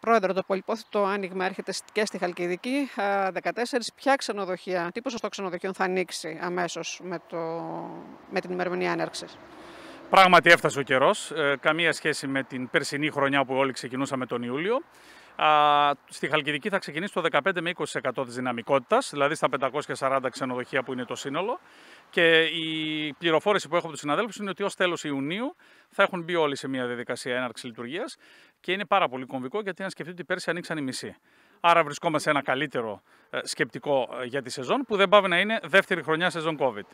πρόεδρο το Πολυπόθητο άνοιγμα έρχεται και στη Χαλκιδική. 14. Ποια ξενοδοχεία, τι ποσοστό ξενοδοχείων θα ανοίξει αμέσως με, το, με την ημερομηνία έναρξης. Πράγματι έφτασε ο καιρός. Ε, καμία σχέση με την περσινή χρονιά που όλοι ξεκινούσαμε τον Ιούλιο στη Χαλκιδική θα ξεκινήσει το 15 με 20% της δυναμικότητας, δηλαδή στα 540 ξενοδοχεία που είναι το σύνολο. Και η πληροφόρηση που έχω από τους συναδέλφους είναι ότι ως τέλος Ιουνίου θα έχουν μπει όλοι σε μια διαδικασία έναρξης λειτουργίας και είναι πάρα πολύ κομβικό γιατί να σκεφτείτε ότι πέρσι ανοίξαν οι μισοί. Άρα βρισκόμαστε σε ένα καλύτερο ε, σκεπτικό ε, για τη σεζόν που δεν πάει να είναι δεύτερη χρονιά σεζόν COVID.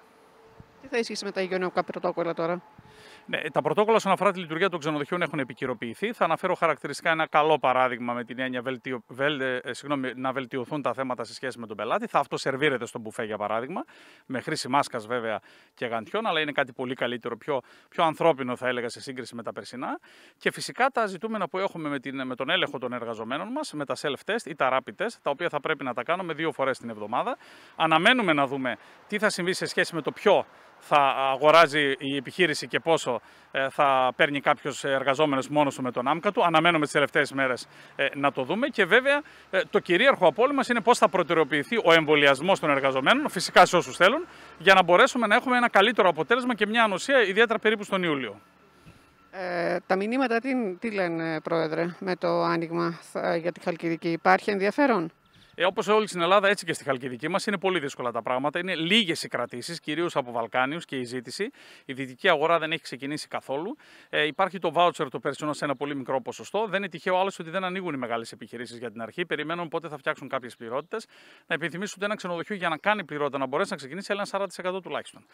Τι θα ισχύσει με τα υγειονομικά πρωτόκολλα τώρα. Ναι, τα πρωτόκολλα όσον αφορά τη λειτουργία των ξενοδοχείων έχουν επικυρωποιηθεί. Θα αναφέρω χαρακτηριστικά ένα καλό παράδειγμα με την έννοια βελτιω... βελ... Ε, να βελτιωθούν τα θέματα σε σχέση με τον πελάτη. Θα αυτοσερβίρεται στο μπουφέ, για παράδειγμα, με χρήση μάσκας βέβαια και γαντιών, αλλά είναι κάτι πολύ καλύτερο, πιο, πιο ανθρώπινο, θα έλεγα, σε σύγκριση με τα περσινά. Και φυσικά τα ζητούμενα που έχουμε με, την... με τον έλεγχο των εργαζομένων μας, με τα self-test ή τα rapid test, τα οποία θα πρέπει να τα κάνουμε δύο φορές την εβδομάδα. Αναμένουμε να δούμε τι θα συμβεί σε σχέση με το ποιο θα αγοράζει η επιχείρηση και πόσο ε, θα παίρνει κάποιος εργαζόμενος μόνος του με τον άμκα του. Αναμένουμε τι τελευταίες μέρες ε, να το δούμε. Και βέβαια ε, το κυρίαρχο από όλοι μας είναι πώς θα προτεραιοποιηθεί ο εμβολιασμός των εργαζομένων, φυσικά σε όσους θέλουν, για να μπορέσουμε να έχουμε ένα καλύτερο αποτέλεσμα και μια ανοσία, ιδιαίτερα περίπου στον Ιούλιο. Ε, τα μηνύματα τι, τι λένε, Πρόεδρε, με το άνοιγμα για τη Χαλκιδική. Υπάρχει ενδιαφέρον. Ε, Όπως όλη στην Ελλάδα, έτσι και στη Χαλκιδική μας, είναι πολύ δύσκολα τα πράγματα. Είναι λίγες οι κρατήσεις, κυρίως από Βαλκάνιους και η ζήτηση. Η δυτική αγορά δεν έχει ξεκινήσει καθόλου. Ε, υπάρχει το βάουτσερ το περσινό σε ένα πολύ μικρό ποσοστό. Δεν είναι τυχαίο άλλωστε ότι δεν ανοίγουν οι μεγάλες επιχειρήσεις για την αρχή. Περιμένουν πότε θα φτιάξουν κάποιες πληρότητες. Να υπενθυμίσουν ότι ένα ξενοδοχείο για να κάνει πληρότητα να μπορέσει να ξεκινήσει ένα 40% τουλάχιστον.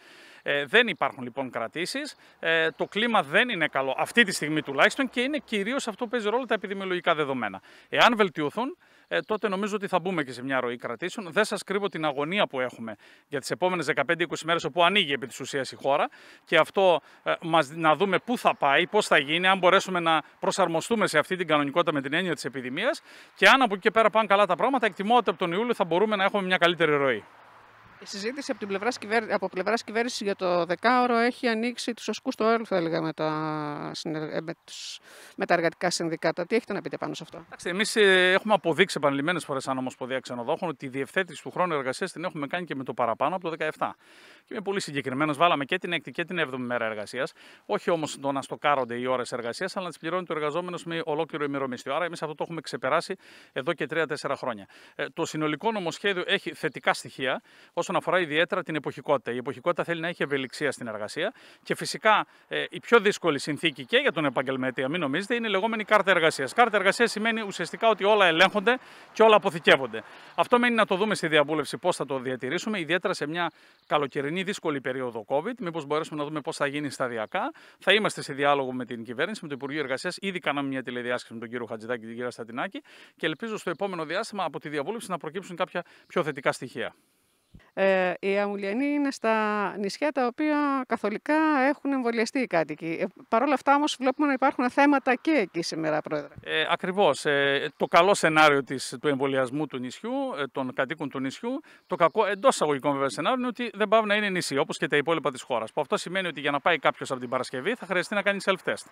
Ε, δεν υπάρχουν λοιπόν κρατήσεις. Ε, το κλίμα δεν είναι καλό αυτή τη στιγμή τουλάχιστον και είναι κυρίως αυτό που παίζει ρόλο τα επιδημιολογικά δεδομένα. Εάν βελτιωθούν, ε, τότε νομίζω ότι θα μπούμε και σε μια ροή κρατήσεων. Δεν σας κρύβω την αγωνία που έχουμε για τις επόμενες 15-20 μέρες, όπου ανοίγει επί της ουσίας η χώρα. Και αυτό ε, μας, να δούμε πού θα πάει, πώς θα γίνει, αν μπορέσουμε να προσαρμοστούμε σε αυτή την κανονικότητα με την έννοια της επιδημίας. Και αν από εκεί και πέρα πάνε καλά τα πράγματα, εκτιμώ ότι από τον Ιούλιο θα μπορούμε να έχουμε μια καλύτερη ροή. Η συζήτηση από, την πλευράς κυβέρ... από πλευράς κυβέρνησης για το δεκάωρο έχει ανοίξει τους οσκούς στο έργο έλεγα, με τα, ε, με, τους... με τα εργατικά συνδικάτα. Τι έχετε να πείτε πάνω σε αυτό. Εμείς ε, έχουμε αποδείξει επανειλημμένες φορές, σαν Ομοσπονδία Ξενοδόχων, ότι τη διευθέτηση του χρόνου εργασίας την έχουμε κάνει και με το παραπάνω από το 17. Και είμαι πολύ συγκεκριμένο. Βάλαμε και την 6η και την 7η μέρα εργασίας. Όχι όμως το να στοκάρονται οι ώρες εργασίας, αλλά να τις πληρώνει το εργαζόμενος με ολόκληρο ημερομίσθιο. Άρα εμείς αυτό το έχουμε ξεπεράσει εδώ και 3-4 χρόνια. Ε, το συνολικό νομοσχέδιο έχει θετικά στοιχεία όσον αφορά ιδιαίτερα την εποχικότητα. Η εποχικότητα θέλει να έχει ευελιξία στην εργασία και φυσικά ε, η πιο δύσκολη συνθήκη και για τον επαγγελματία, μην νομίζετε, είναι η λεγόμενη κάρτα εργασίας. Κάρτα εργασίας σημαίνει ουσιαστικά ότι όλα ελέγχονται και όλα αποθηκεύονται. Αυτό μένει να το δούμε στη διαβούλευση πώς θα το διατηρήσουμε, ιδιαίτερα σε μια καλοκαιρινή δύσκολη περίοδο COVID. Μήπως μπορέσουμε να δούμε πώς θα γίνει σταδιακά. Θα είμαστε σε διάλογο με την κυβέρνηση, με το Υπουργείο Εργασίας. Ήδη κάναμε μια τηλεδιάσκεψη με τον κύριο Χατζηδάκη και την κυρία Στατινάκη και ελπίζω στο επόμενο διάστημα από τη διαβούλευση να προκύψουν κάποια πιο θετικά στοιχεία. Ε, οι Αμουλιανοί είναι στα νησιά τα οποία καθολικά έχουν εμβολιαστεί οι κάτοικοι. Ε, Παρ' όλα αυτά όμως, βλέπουμε να υπάρχουν θέματα και εκεί σήμερα, Πρόεδρε. Ε, ακριβώς. Ε, το καλό σενάριο της, του εμβολιασμού του νησιού, ε, των κατοίκων του νησιού, το κακό εντός αγωγικών βέβαια σενάριο είναι ότι δεν πάει να είναι νησί, όπως και τα υπόλοιπα της χώρας, Που αυτό σημαίνει ότι για να πάει κάποιος από την Παρασκευή θα χρειαστεί να κάνει self-test.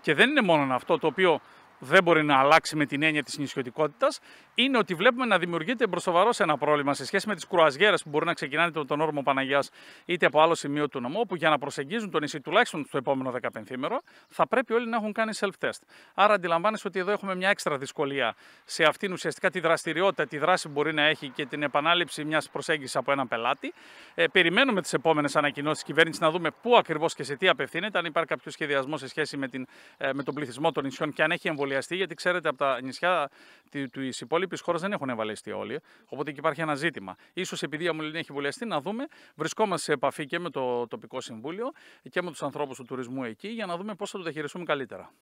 Και δεν είναι μόνο αυτό το οποίο δεν μπορεί να αλλάξει με την έννοια της νησιωτικότητας, είναι ότι βλέπουμε να δημιουργείται μπροστοβαρό ένα πρόβλημα σε σχέση με τις κρουαζιέρες που μπορεί να ξεκινάνε τον, τον όρμο Παναγιά είτε από άλλο σημείο του νομού, που για να προσεγγίζουν το νησί τουλάχιστον στο επόμενο 15ήμερο, θα πρέπει όλοι να έχουν κάνει self-test. Άρα αντιλαμβάνεσαι ότι εδώ έχουμε μια έξτρα δυσκολία σε αυτήν ουσιαστικά τη δραστηριότητα, τη δράση που μπορεί να έχει και την επανάληψη μιας προσέγγισης από έναν πελάτη. Ε, περιμένουμε τις επόμενες ανακοινώσεις της κυβέρνησης να δούμε πού ακριβώς και σε τι απευθύνεται, αν υπάρχει κάποιο σχεδιασμό σε σχέση με, την, ε, με τον πληθυσμό των νησιών και αν έχει εμβολιαστεί, γιατί ξέρετε από τα νησιά τη υπόλοιπης χώρας δεν έχουν εμβολιαστεί όλοι. Οπότε εκεί υπάρχει ένα ζήτημα. σω επειδή η Αμολυνία έχει εμβολιαστεί, να δούμε. Βρισκόμαστε σε επαφή και με το τοπικό συμβούλιο και με τους ανθρώπους του τουρισμού εκεί για να δούμε πώς θα το διαχειριστούμε καλύτερα.